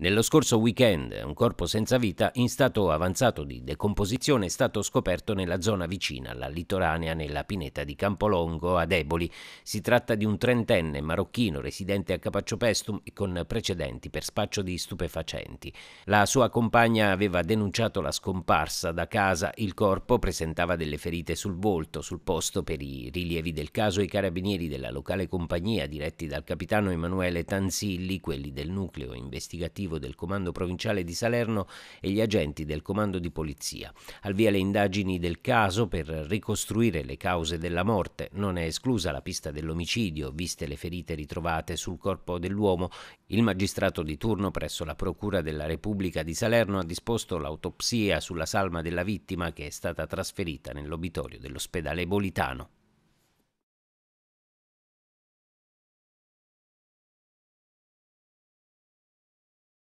Nello scorso weekend un corpo senza vita in stato avanzato di decomposizione è stato scoperto nella zona vicina alla litoranea nella pineta di Campolongo ad Eboli. Si tratta di un trentenne marocchino residente a Capacciopestum e con precedenti per spaccio di stupefacenti. La sua compagna aveva denunciato la scomparsa da casa, il corpo presentava delle ferite sul volto. Sul posto per i rilievi del caso i carabinieri della locale compagnia diretti dal capitano Emanuele Tanzilli, quelli del nucleo investigativo operativo del Comando Provinciale di Salerno e gli agenti del Comando di Polizia. Al via le indagini del caso per ricostruire le cause della morte. Non è esclusa la pista dell'omicidio, viste le ferite ritrovate sul corpo dell'uomo. Il magistrato di turno presso la Procura della Repubblica di Salerno ha disposto l'autopsia sulla salma della vittima che è stata trasferita nell'obitorio dell'ospedale Bolitano.